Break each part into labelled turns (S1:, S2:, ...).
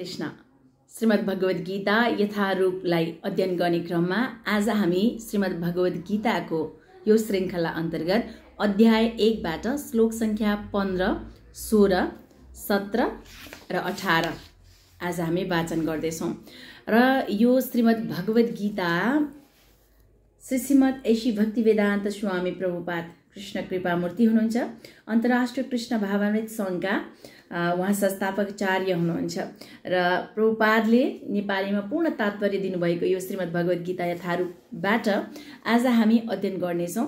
S1: कृष्ण श्रीमद् भगवद् गीता यथारूपलाई अध्ययन गर्ने क्रममा आज हामी श्रीमद् भगवद् गीताको यो श्रृङ्खला अन्तर्गत अध्याय एकबाट श्लोक सङ्ख्या पन्ध्र सोह्र सत्र र अठार आज हामी वाचन गर्दैछौँ र यो श्रीमद् भगवद् गीता श्री श्रीमद् ऐशी वेदान्त स्वामी प्रभुपाद कृष्ण कृपा मूर्ति हुनुहुन्छ अन्तर्राष्ट्रिय कृष्ण भावामृत सङ्घका उहाँ संस्थापकचार्य हुनुहुन्छ र प्रभुपादले नेपालीमा पूर्ण तात्पर्य दिनुभएको यो श्रीमद् भगवद् गीता यथारूपबाट आज हामी अध्ययन गर्नेछौँ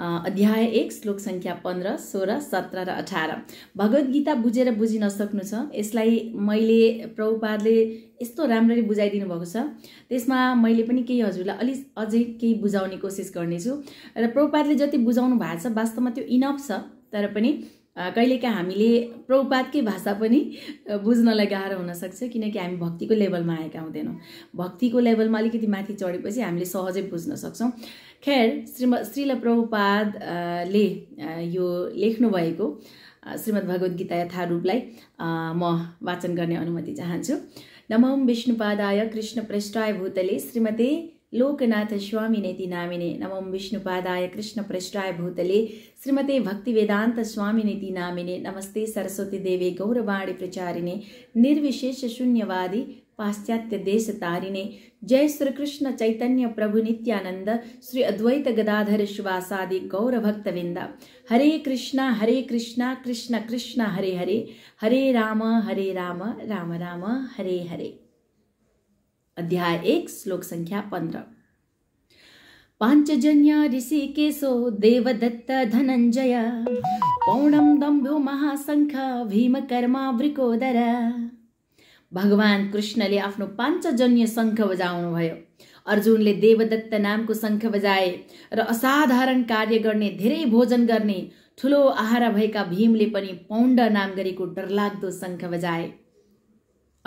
S1: अध्याय एक श्लोक सङ्ख्या पन्ध्र सोह्र सत्र र अठार भगवद् गीता बुझेर बुझिन सक्नु छ यसलाई मैले प्रभुपादले यस्तो राम्ररी बुझाइदिनु भएको छ त्यसमा मैले पनि केही हजुरलाई अलि अझै केही बुझाउने कोसिस गर्नेछु र प्रभुपादले जति बुझाउनु भएको छ वास्तवमा त्यो इनफ छ तर पनि कहिलेकाहीँ हामीले प्रभुपातकै भाषा पनि बुझ्नलाई गाह्रो हुनसक्छ किनकि हामी भक्तिको लेभलमा आएका हुँदैनौँ भक्तिको लेभलमा अलिकति माथि चढेपछि हामीले सहजै बुझ्न सक्छौँ खैर श्रीम श्रील प्रभुपादले यो लेख्नुभएको श्रीमद् भगवद् गीता यथारूपलाई म वाचन गर्ने अनुमति चाहन्छु नमो विष्णुपादाय कृष्ण पृष्ठाय भूतले श्रीमती ಲೋಕನಾಥ ಸ್ವಾಮಿನೇತಿ ನಾಮಿನೆ ನಮಂ ವಿಷ್ಣುಪಾದಾಯ ಕೃಷ್ಣ ಪ್ರಷ್ಟಾಯ ಭೂತಲೆ ಶ್ರೀಮತೆ ಭಕ್ತಿ ವೇದಾಂತ ಸ್ವಾಮಿನೇತಿ ನಾಮಿನೆ ನಮಸ್ತೆ ಸರಸ್ವತಿ ದೇವಿ ಗೌರವಾಣಿ ಪ್ರಚಾರಿಣೆ ನಿರ್ವಿಶೇಷ ಶೂನ್ಯವಾದಿ पाश्चात्य देश तारिणे जय श्री कृष्ण चैतन्य प्रभु नित्यानंद श्री अद्वैत गदाधर शिवासादि गौर हरे कृष्ण हरे कृष्ण कृष्ण कृष्ण हरे हरे हरे राम हरे राम राम राम हरे हरे अध्याय एक श्लोक संख्या पांचजन्य ऋषि केशो देवदत्त धनञ्जय पौणं दम्भ्यो महाशङ्ख कर्मा वृकोदर भगवान कृष्णले आफ्नो पाञ्चजन्य शङ्ख भयो अर्जुनले देवदत्त नामको शङ्ख बजाए र असाधारण कार्य गर्ने धेरै भोजन गर्ने ठुलो आहारा भएका भीमले पनि पौण्ड नाम गरेको डरलाग्दो शङ्ख बजाए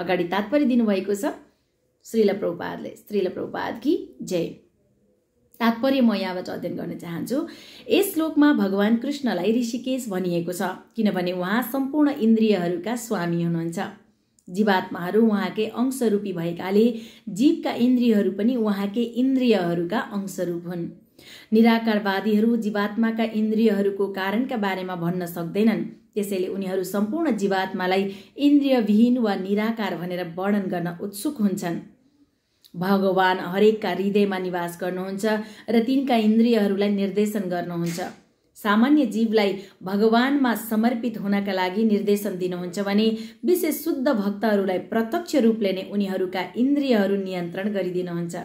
S1: अगाडि तात्पर्य दिनुभएको छ श्रील प्रभुपादले श्रीला प्रभुपाद कि जय तात्पर्य म यहाँबाट अध्ययन गर्न चाहन्छु यस श्लोकमा भगवान् कृष्णलाई ऋषिकेश भनिएको छ किनभने उहाँ सम्पूर्ण इन्द्रियहरूका स्वामी हुनुहुन्छ जीवात्माहरू उहाँकै अंशरूपी भएकाले जीवका इन्द्रियहरू पनि उहाँकै इन्द्रियहरूका अंशरूप हुन् निराकारवादीहरू जीवात्माका इन्द्रियहरूको कारणका बारेमा भन्न सक्दैनन् त्यसैले उनीहरू सम्पूर्ण जीवात्मालाई इन्द्रियविहीन वा निराकार भनेर वर्णन गर्न उत्सुक हुन्छन् भगवान हरेकका हृदयमा निवास गर्नुहुन्छ र तिनका इन्द्रियहरूलाई निर्देशन गर्नुहुन्छ सामान्य जीवलाई भगवानमा समर्पित हुनका लागि निर्देशन दिनुहुन्छ भने विशेष शुद्ध भक्तहरूलाई प्रत्यक्ष रूपले नै उनीहरूका इन्द्रियहरू नियन्त्रण गरिदिनुहुन्छ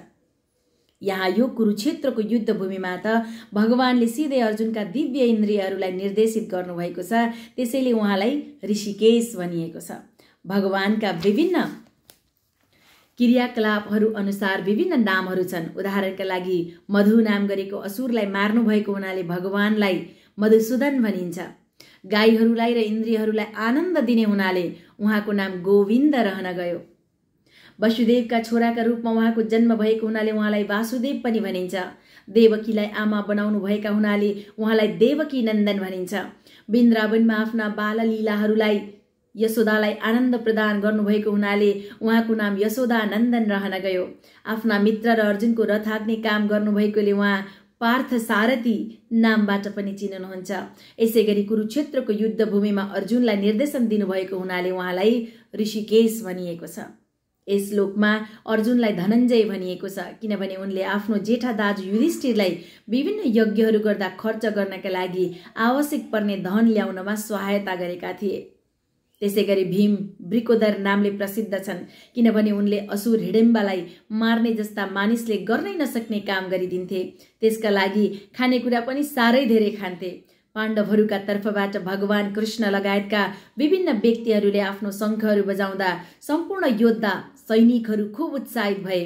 S1: यहाँ यो कुरुक्षेत्रको युद्धभूमिमा त भगवानले सिधै अर्जुनका दिव्य इन्द्रियहरूलाई निर्देशित गर्नुभएको छ त्यसैले उहाँलाई ऋषिकेश भनिएको छ भगवानका विभिन्न क्रियाकलापहरू अनुसार विभिन्न नामहरू छन् उदाहरणका लागि मधु नाम गरेको असुरलाई मार्नु भएको हुनाले भगवानलाई मधुसूदन भनिन्छ गाईहरूलाई र इन्द्रियहरूलाई आनन्द दिने हुनाले उहाँको नाम गोविन्द रहन गयो वसुदेवका छोराका रूपमा उहाँको जन्म भएको हुनाले उहाँलाई वासुदेव पनि भनिन्छ देवकीलाई आमा बनाउनु भएका हुनाले उहाँलाई देवकी नन्दन भनिन्छ वृन्दावनमा आफ्ना बाल लिलाहरूलाई यशोदालाई आनन्द प्रदान गर्नुभएको हुनाले उहाँको नाम यशोदा नन्दन रहन गयो आफ्ना मित्र र अर्जुनको रथ हाँक्ने काम गर्नुभएकोले उहाँ पार्थ सारथी नामबाट पनि चिन्नुहुन्छ यसै गरी कुरुक्षेत्रको युद्धभूमिमा अर्जुनलाई निर्देशन दिनुभएको हुनाले उहाँलाई ऋषिकेश भनिएको छ यस लोकमा अर्जुनलाई धनञ्जय भनिएको छ किनभने उनले आफ्नो जेठा दाजु युधिष्ठिरलाई विभिन्न यज्ञहरू गर्दा खर्च गर्नका लागि आवश्यक पर्ने धन ल्याउनमा सहायता गरेका थिए त्यसै गरी भीम ब्रिकोदर नामले प्रसिद्ध छन् किनभने उनले असुर हिडेम्बालाई मार्ने जस्ता मानिसले गर्नै नसक्ने काम गरिदिन्थे त्यसका लागि खानेकुरा पनि साह्रै धेरै खान्थे पाण्डवहरूका तर्फबाट भगवान कृष्ण लगायतका विभिन्न व्यक्तिहरूले आफ्नो शङ्खहरू बजाउँदा सम्पूर्ण योद्धा सैनिकहरू खुब उत्साहित भए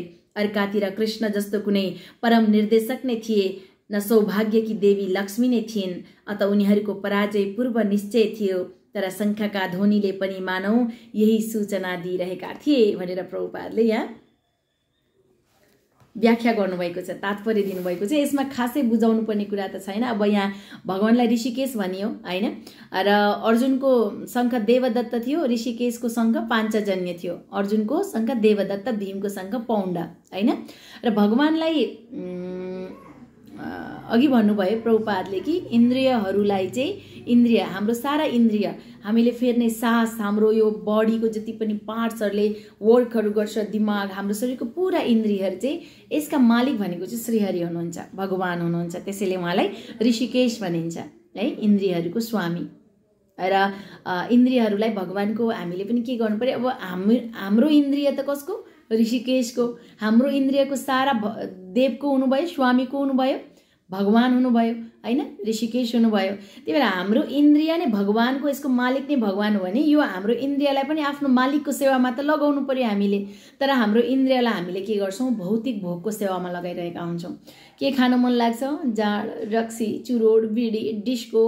S1: अर्कातिर कृष्ण जस्तो कुनै परम निर्देशक नै थिए न सौभाग्यकी देवी लक्ष्मी नै थिइन् अत उनीहरूको पराजय पूर्व निश्चय थियो तर शङ्खका ध्वनिले पनि मानौ यही सूचना दिइरहेका थिए भनेर प्रभुपादले यहाँ व्याख्या गर्नुभएको छ तात्पर्य दिनुभएको छ यसमा खासै बुझाउनु पर्ने कुरा त छैन अब यहाँ भगवान्लाई ऋषिकेश भनियो होइन र अर्जुनको शङ्ख देवदत्त थियो ऋषिकेशको शङ्ख पाञ्चजन्य थियो अर्जुनको शङ्ख देवदत्त भीमको शङ्ख पौण्ड होइन र भगवान्लाई अघि भन्नुभयो प्रभुपादले कि इन्द्रियहरूलाई चाहिँ इन्द्रिय हाम्रो सारा इन्द्रिय हामीले फेर्ने सास हाम्रो यो बडीको जति पनि पार्ट्सहरूले वर्कहरू गर्छ दिमाग हाम्रो शरीरको पुरा इन्द्रियहरू चाहिँ यसका मालिक भनेको चाहिँ श्रीहरि हुनुहुन्छ भगवान् हुनुहुन्छ त्यसैले उहाँलाई ऋषिकेश भनिन्छ है इन्द्रियहरूको स्वामी र इन्द्रियहरूलाई भगवान्को हामीले पनि के गर्नु पऱ्यो अब हाम्रो हाम्रो इन्द्रिय त कसको ऋषिकेशको हाम्रो इन्द्रियको सारा भ देवको हुनुभयो स्वामीको हुनुभयो भगवान हुनुभयो होइन ऋषिकेश हुनुभयो त्यही भएर हाम्रो इन्द्रिय नै भगवान्को यसको मालिक नै भगवान् हो भने यो हाम्रो इन्द्रियलाई पनि आफ्नो मालिकको सेवामा त लगाउनु पऱ्यो हामीले तर हाम्रो इन्द्रियलाई हामीले के गर्छौँ भौतिक भोगको सेवामा लगाइरहेका हुन्छौँ के खान मन लाग्छ जाड रक्सी चुरोड बिडी डिस्को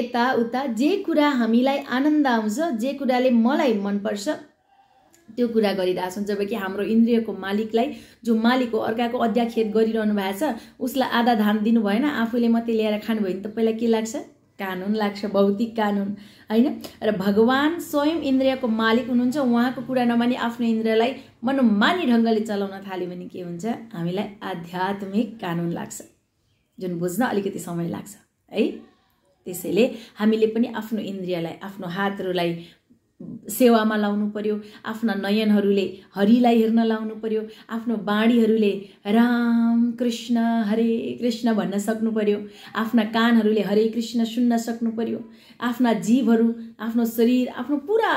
S1: यताउता जे कुरा हामीलाई आनन्द आउँछ जे कुराले मलाई मनपर्छ त्यो कुरा गरिरहेछौँ कि हाम्रो इन्द्रियको मालिकलाई जो मालिक हो अर्काको अध्याखेत गरिरहनु भएको छ उसलाई आधा धान दिनु भएन आफूले मात्रै ल्याएर खानुभयो भने पहिला के लाग्छ कानुन लाग्छ भौतिक कानुन होइन र भगवान् स्वयं इन्द्रियको मालिक हुनुहुन्छ उहाँको कुरा नमानि आफ्नो इन्द्रियलाई मनमानी ढङ्गले चलाउन थाल्यो भने के हुन्छ हामीलाई आध्यात्मिक कानुन लाग्छ जुन बुझ्न अलिकति समय लाग्छ है त्यसैले हामीले पनि आफ्नो इन्द्रियलाई आफ्नो हातहरूलाई सेवामा लाउनु पर्यो आफ्ना नयनहरूले हरिलाई हेर्न लाउनु पर्यो आफ्नो बाणीहरूले राम कृष्ण हरे कृष्ण भन्न सक्नु पर्यो आफ्ना कानहरूले हरे कृष्ण सुन्न सक्नु पर्यो आफ्ना जीवहरू आफ्नो शरीर आफ्नो पुरा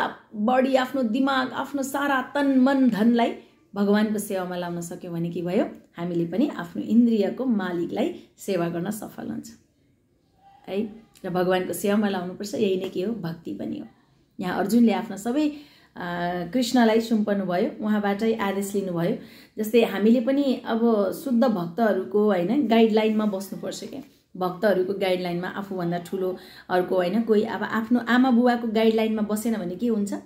S1: बडी आफ्नो दिमाग आफ्नो सारा तन मन धनलाई भगवान्को सेवामा लाउन सक्यो भने के भयो हामीले पनि आफ्नो इन्द्रियको मालिकलाई सेवा गर्न सफल हुन्छ है र भगवान्को सेवामा लाउनुपर्छ यही नै के हो भक्ति पनि हो यहाँ अर्जुनले आफ्नो सबै कृष्णलाई सुम्पनु भयो उहाँबाटै आदेश लिनुभयो जस्तै हामीले पनि अब शुद्ध भक्तहरूको होइन गाइडलाइनमा बस्नुपर्छ क्या भक्तहरूको गाइडलाइनमा आफूभन्दा ठुलो अर्को होइन कोही अब आफ्नो आमा बुवाको गाइडलाइनमा बसेन भने के हुन्छ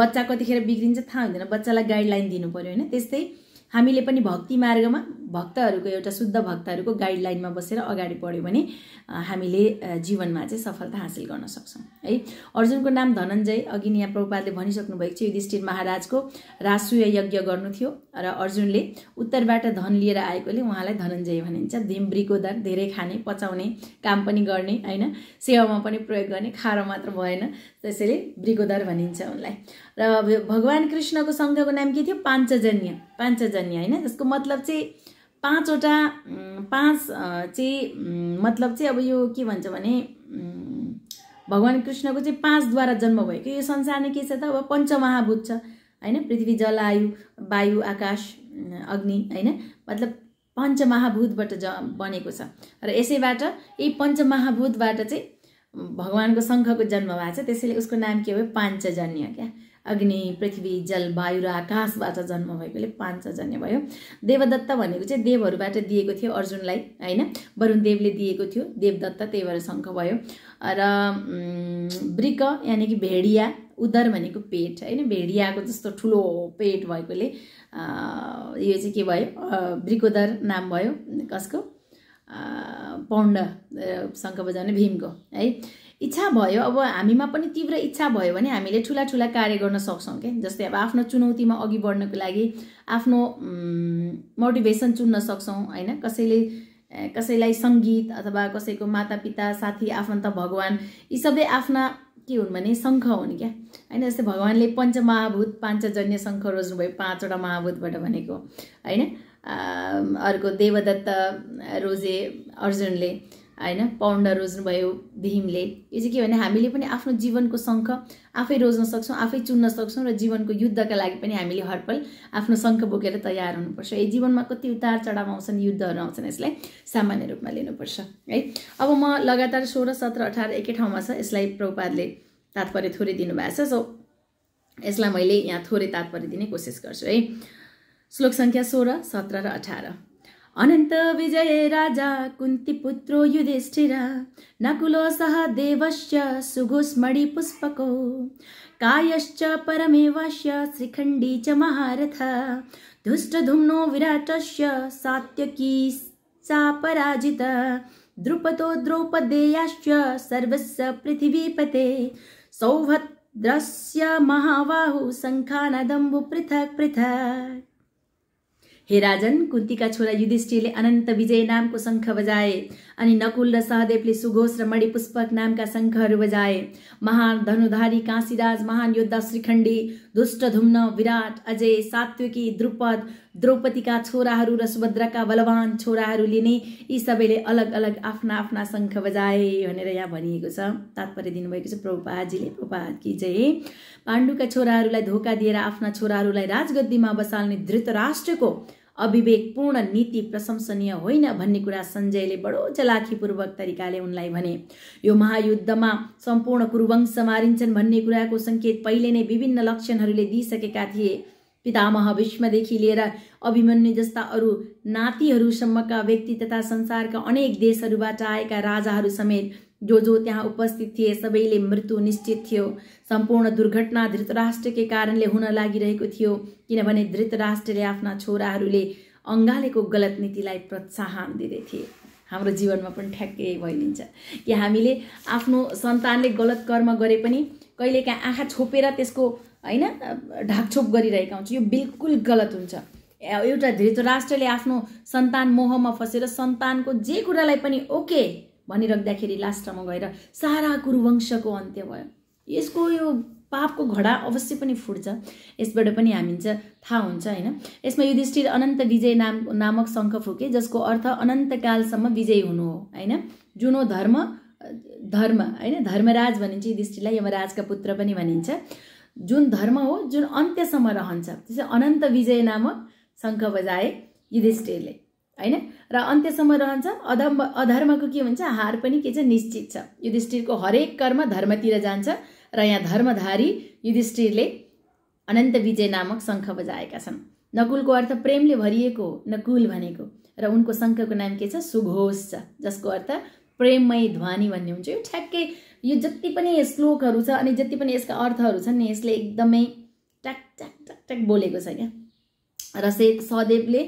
S1: बच्चा कतिखेर बिग्रिन्छ थाहा हुँदैन बच्चालाई गाइडलाइन दिनु पऱ्यो होइन त्यस्तै हामीले पनि भक्ति मार्गमा भक्तहरूको एउटा शुद्ध भक्तहरूको गाइडलाइनमा बसेर अगाडि बढ्यो भने हामीले जीवनमा चाहिँ सफलता हासिल गर्न सक्छौँ है अर्जुनको नाम धनञ्जय अघि यहाँ प्रभुपादले भनिसक्नु भएको छ युधिष्ठिर महाराजको रासुय यज्ञ गर्नु थियो र अर्जुनले उत्तरबाट धन लिएर आएकोले उहाँलाई धनञ्जय भनिन्छ धिम्ब्रीको दर धेरै खाने पचाउने काम पनि गर्ने होइन सेवामा पनि प्रयोग गर्ने खारो मात्र भएन त्यसैले ब्रिगोदर भनिन्छ उनलाई र भगवान् कृष्णको सङ्घको नाम के थियो पाञ्चजन्य पाञ्चजन्य होइन जसको मतलब चाहिँ पाँचवटा पाँच चाहिँ मतलब चाहिँ अब यो के भन्छ भने भगवान् कृष्णको चाहिँ पाँचद्वारा जन्म भएको यो संसार नै के छ त अब पञ्चमहाभूत छ होइन पृथ्वी जल वायु आकाश अग्नि होइन मतलब पञ्चमहाभूतबाट ज बनेको छ र यसैबाट यही पञ्चमहाभूतबाट चाहिँ भगवान्को शङ्खको जन्म भएको छ त्यसैले उसको नाम के हो पाञ्चजन्य क्या अग्नि पृथ्वी जल वायु र आकाशबाट जन्म भएकोले पाँचजन्य भयो देवदत्त भनेको चाहिँ देवहरूबाट दिएको थियो अर्जुनलाई होइन वरुण देवले दिएको थियो देवदत्त त्यही भएर शङ्ख भयो र वृक यानि कि भेडिया उदर भनेको पेट होइन भेडियाको जस्तो ठुलो पेट भएकोले यो चाहिँ के भयो ब्रिकोदर नाम भयो कसको पौण्ड शङ्ख बजाउने भीमको है इच्छा भयो अब हामीमा पनि तीव्र इच्छा भयो भने हामीले ठुला ठुला कार्य गर्न सक्छौँ क्या जस्तै अब आफ्नो चुनौतीमा अघि बढ्नको लागि आफ्नो मोटिभेसन चुन्न सक्छौँ होइन कसैले कसैलाई सङ्गीत अथवा कसैको मातापिता साथी आफन्त भगवान् यी सबै आफ्ना के हुन् भने शङ्ख हुन् क्या होइन जस्तै भगवान्ले पञ्च महाभूत पाँचजन्य शङ्ख रोज्नुभयो पाँचवटा महाभूतबाट भनेको होइन अर्को देवदत्त रोजे अर्जुनले होइन पाउन्ड रोज्नुभयो भीमले यो चाहिँ के भने हामीले पनि आफ्नो जीवनको शङ्ख आफै रोज्न सक्छौँ आफै चुन्न सक्छौँ र जीवनको युद्धका लागि पनि हामीले हरपल आफ्नो शङ्ख बोकेर तयार हुनुपर्छ यही जीवनमा कति उतार चढाव आउँछन् युद्धहरू आउँछन् यसलाई सामान्य रूपमा लिनुपर्छ है अब म लगातार सोह्र सत्र अठार एकै ठाउँमा छ यसलाई प्रभुपादले तात्पर्य थोरै दिनुभएको छ सो यसलाई मैले यहाँ थोरै तात्पर्य दिने कोसिस गर्छु है श्लोक सङ्ख्या सोह्र सत्र र अठार अनंत विजये राजा पुत्रो युधिष्ठिरा नकुलो सह देवस्य पुष्पको कायश्च परमेवस्य श्रीखंडी च महारथ दुष्टधुम्नो विराटस्य सात्यकी सा पराजित द्रुपतो द्रौपदेयाश्च सर्वस्य पृथिवीपते सौभद्रस्य महावाहु शङ्खानदम्बु पृथक् पृथक् हे राजन कुन्तीका छोरा युधिष्ठिरले अनन्त विजय नामको शङ्ख बजाए अनि नकुल र सहदेवले सुघोष र मणिपुष्पक नामका शङ्खहरू बजाए महान धनुधारी काशीराज महान योद्धा श्रीखण्डी दुष्ट धुम्न विराट अजय सात्विकी द्रुपद द्रौपदीका छोराहरू र सुभद्राका बलवान छोराहरूले नै यी सबैले अलग अलग आफ्ना आफ्ना शङ्ख बजाए भनेर यहाँ भनिएको छ तात्पर्य दिनुभएको छ प्रभुपाजीले प्रभुपाद चाहिँ पाण्डुका छोराहरूलाई धोका दिएर आफ्ना छोराहरूलाई राजगद्दीमा बसाल्ने धृतराष्ट्रको अविवेकपूर्ण नीति प्रशंसनीय होइन भन्ने कुरा सञ्जयले बडो चलाखीपूर्वक तरिकाले उनलाई भने यो महायुद्धमा सम्पूर्ण कुरुवंश मारिन्छन् भन्ने कुराको सङ्केत पहिले नै विभिन्न लक्षणहरूले दिइसकेका थिए पितामह विष्मदेखि लिएर अभिमन्यु जस्ता अरू नातिहरूसम्मका व्यक्ति तथा संसारका अनेक देशहरूबाट आएका राजाहरू समेत जो जो त्यहाँ उपस्थित थिए सबैले मृत्यु निश्चित थियो सम्पूर्ण दुर्घटना धृतराष्ट्रकै कारणले हुन लागिरहेको थियो किनभने धृतराष्ट्रले आफ्ना छोराहरूले अङ्गालेको गलत नीतिलाई प्रोत्साहन दिँदै थिए हाम्रो जीवनमा पनि ठ्याक्कै भइदिन्छ कि हामीले आफ्नो सन्तानले गलत कर्म गरे पनि कहिलेकाहीँ आँखा छोपेर त्यसको होइन ढाकछोप गरिरहेका हुन्छ यो बिल्कुल गलत हुन्छ एउटा धृतराष्ट्रले आफ्नो सन्तान मोहमा फसेर सन्तानको जे कुरालाई पनि ओके भनिराख्दाखेरि लास्टमा गएर सारा कुरुवंशको अन्त्य भयो यसको यो पापको घडा अवश्य पनि फुट्छ यसबाट पनि हामी चाहिँ थाहा हुन्छ होइन यसमा युधिष्ठिर अनन्त विजय नाम नामक शङ्ख फुके जसको अर्थ अनन्तकालसम्म विजयी हुनु हो होइन जुनो धर्म धर्म होइन धर्मराज भनिन्छ युधिष्ठिरलाई यमराजका पुत्र पनि भनिन्छ जुन धर्म हो जुन अन्त्यसम्म रहन्छ त्यसै अनन्त विजय नामक शङ्ख बजाए युधिष्ठिरले होइन र अन्त्यसम्म रहन्छ अधर्म अधर्मको के हुन्छ हार पनि के छ निश्चित छ युधिष्ठिरको हरेक कर्म धर्मतिर जान्छ र यहाँ धर्मधारी युधिष्ठिरले अनन्त विजय नामक शङ्ख बजाएका छन् नकुलको अर्थ प्रेमले भरिएको नकुल भनेको र उनको शङ्खको नाम के छ सुघोष छ जसको अर्थ प्रेममय ध्वनि भन्ने हुन्छ यो ठ्याक्कै यो जति पनि श्लोकहरू छ अनि जति पनि यसका अर्थहरू छन् नि यसले एकदमै ट्याक ट्याक ट्याक ट्याक बोलेको छ क्या र से सदेवले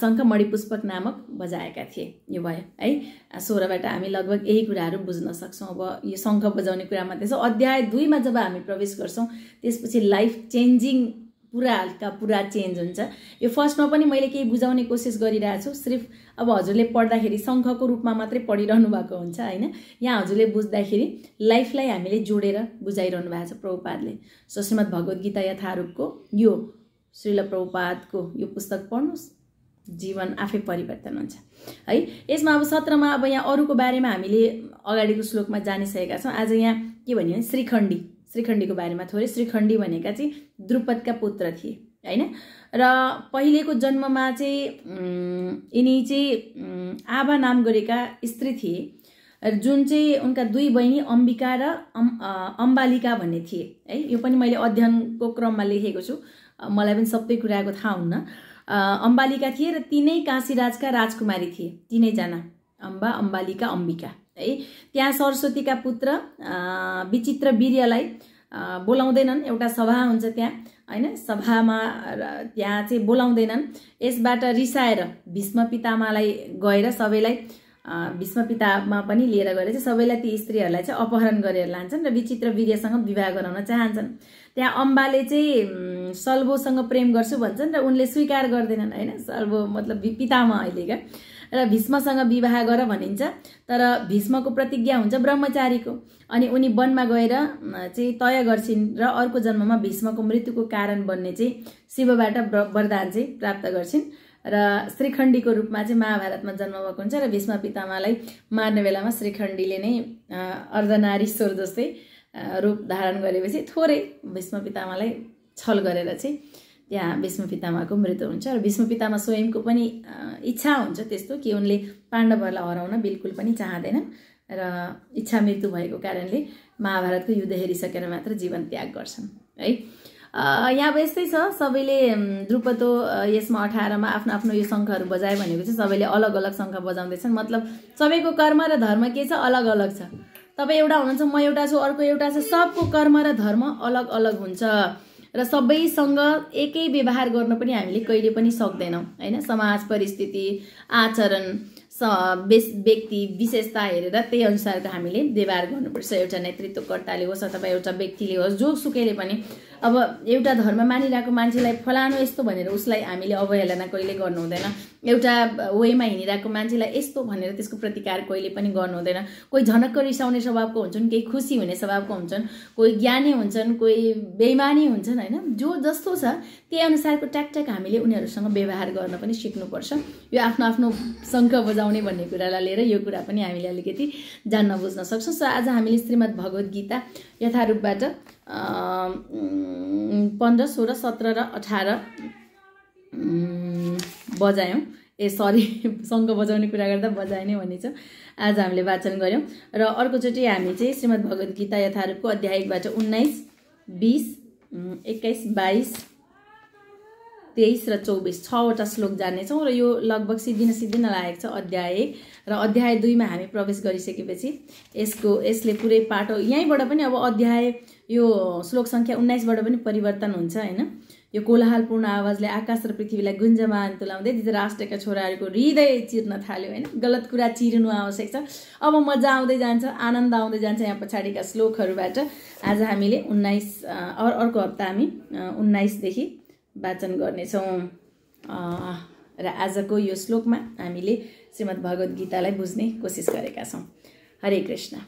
S1: शङ्कमणि पुष्पक नामक बजाएका थिए यो भयो है सोह्रबाट हामी लगभग यही कुराहरू बुझ्न सक्छौँ अब यो शङ्ख बजाउने कुरा मात्रै छ अध्याय दुईमा जब हामी प्रवेश गर्छौँ त्यसपछि लाइफ चेन्जिङ पुरा हल्का पुरा चेन्ज हुन्छ यो फर्स्टमा पनि मैले केही बुझाउने कोसिस गरिरहेको छु सिर्फ अब हजुरले पढ्दाखेरि शङ्खको रूपमा मात्रै पढिरहनु भएको हुन्छ होइन यहाँ हजुरले बुझ्दाखेरि लाइफलाई हामीले जोडेर बुझाइरहनु भएको छ प्रभुपादले सो श्रीमद् भगवद्गीता यथारूपको यो श्रील प्रभुपादको यो पुस्तक पढ्नुहोस् जीवन आफै परिवर्तन हुन्छ है यसमा अब सत्रमा अब यहाँ अरूको बारेमा हामीले अगाडिको श्लोकमा जानिसकेका छौँ आज यहाँ के भन्यो भने श्रीखण्डी श्रीखण्डीको बारेमा थोरै श्रीखण्डी भनेका चाहिँ द्रुपदका पुत्र थिए होइन र पहिलेको जन्ममा चाहिँ यिनी चाहिँ आबा नाम गरेका स्त्री थिए जुन चाहिँ उनका दुई बहिनी अम्बिका र अम्बालिका भन्ने थिए है यो पनि मैले अध्ययनको क्रममा लेखेको छु मलाई पनि सबै कुराको थाहा हुन्न अम्बालिका थिए र तिनै काशीराजका राजकुमारी थिए तिनैजना अम्बा अम्बालिका अम्बिका है त्यहाँ सरस्वतीका पुत्र विचित्र वीर्यलाई बोलाउँदैनन् एउटा सभा हुन्छ त्यहाँ होइन सभामा त्यहाँ चाहिँ बोलाउँदैनन् यसबाट रिसाएर भीष्म पितामालाई गएर सबैलाई भीष्म पितामा पनि लिएर गएर चाहिँ सबैलाई ती स्त्रीहरूलाई चाहिँ अपहरण गरेर लान्छन् र विचित्र वीर्यसँग विवाह गराउन चाहन्छन् त्यहाँ अम्बाले चाहिँ सल्बोसँग प्रेम गर्छु भन्छन् र उनले स्वीकार गर्दैनन् होइन सल्बो मतलब पितामा अहिलेका र भीष्मसँग विवाह गर भनिन्छ तर भीष्मको प्रतिज्ञा हुन्छ ब्रह्मचारीको अनि उनी वनमा गएर चाहिँ तय गर्छिन् र अर्को जन्ममा भीष्मको मृत्युको कारण बन्ने चाहिँ शिवबाट वरदान चाहिँ प्राप्त गर्छिन् र श्रीखण्डीको रूपमा चाहिँ महाभारतमा जन्म भएको हुन्छ र भीष्म पितामालाई मार्ने बेलामा श्रीखण्डीले नै अर्धनारीश्वर जस्तै रूप धारण गरेपछि थोरै भीष्म पितामालाई छल गरेर चाहिँ त्यहाँ भीष्म पितामाको मृत्यु हुन्छ र भीष्म पितामा स्वयंको पनि इच्छा हुन्छ त्यस्तो कि उनले पाण्डवहरूलाई हराउन बिल्कुल पनि चाहँदैनन् र इच्छा मृत्यु भएको कारणले महाभारतको युद्ध हेरिसकेर मात्र जीवन त्याग गर्छन् है यहाँ अब यस्तै छ सबैले द्रुपदो यसमा अठारमा आफ्नो आफ्नो यो शङ्खहरू बजायो भनेपछि सबैले अलग अलग शङ्ख बजाउँदैछन् मतलब सबैको कर्म र धर्म के छ अलग अलग छ तपाईँ एउटा हुनुहुन्छ म एउटा छु अर्को एउटा छ सबको कर्म र धर्म अलग अलग हुन्छ र सबैसँग एकै व्यवहार गर्न पनि हामीले कहिले पनि सक्दैनौँ होइन समाज परिस्थिति आचरण व्यक्ति विशेषता हेरेर त्यही अनुसारको हामीले व्यवहार गर्नुपर्छ एउटा नेतृत्वकर्ताले होस् अथवा एउटा व्यक्तिले होस् जोसुकैले पनि अब एउटा धर्म मानिरहेको मान्छेलाई फलानु यस्तो भनेर उसलाई हामीले अवहेलना कहिले गर्नु हुँदैन एउटा वेमा हिँडिरहेको मान्छेलाई यस्तो भनेर त्यसको प्रतिकार कहिले पनि गर्नु हुँदैन कोही झनक्क रिसाउने स्वभावको हुन्छन् केही खुसी हुने स्वभावको हुन्छन् कोही ज्ञानी हुन्छन् कोही बेमानी हुन्छन् होइन जो जस्तो छ त्यही अनुसारको ट्याकट्याक हामीले उनीहरूसँग व्यवहार गर्न पनि सिक्नुपर्छ यो आफ्नो आफ्नो शङ्क बजाउने भन्ने कुरालाई लिएर यो कुरा पनि हामीले अलिकति जान्न बुझ्न सक्छौँ सो आज हामीले श्रीमद् भगवद् गीता यथारूपबाट पन्ध्र सोह्र सत्र र अठार बजायौँ ए सरी सङ्घ बजाउने कुरा गर्दा बजाए नै भन्ने छ आज हामीले वाचन गऱ्यौँ र अर्कोचोटि हामी चाहिँ श्रीमद् भगवद् गीता यथारूपको अध्यायबाट उन्नाइस बिस एक्काइस बाइस तेइस र चौबिस छवटा श्लोक जान्नेछौँ र यो लगभग सिद्धिन सिद्धिन लागेको छ अध्याय र अध्याय दुईमा हामी प्रवेश गरिसकेपछि यसको यसले पुरै पाटो यहीँबाट पनि अब अध्याय यो श्लोक सङ्ख्या उन्नाइसबाट पनि परिवर्तन हुन्छ होइन यो कोलाहालपूर्ण आवाजले आकाश र पृथ्वीलाई गुन्जमान तुलाउँदै राष्ट्रका छोराहरूको हृदय चिर्न थाल्यो होइन गलत कुरा चिर्नु आवश्यक छ अब मजा आउँदै जान्छ आनन्द आउँदै जान्छ यहाँ पछाडिका श्लोकहरूबाट आज हामीले उन्नाइस अर अर्को हप्ता हामी उन्नाइसदेखि वाचन गर्नेछौँ र आजको यो श्लोकमा हामीले श्रीमद् भगवद् गीतालाई बुझ्ने कोसिस गरेका छौँ हरे कृष्ण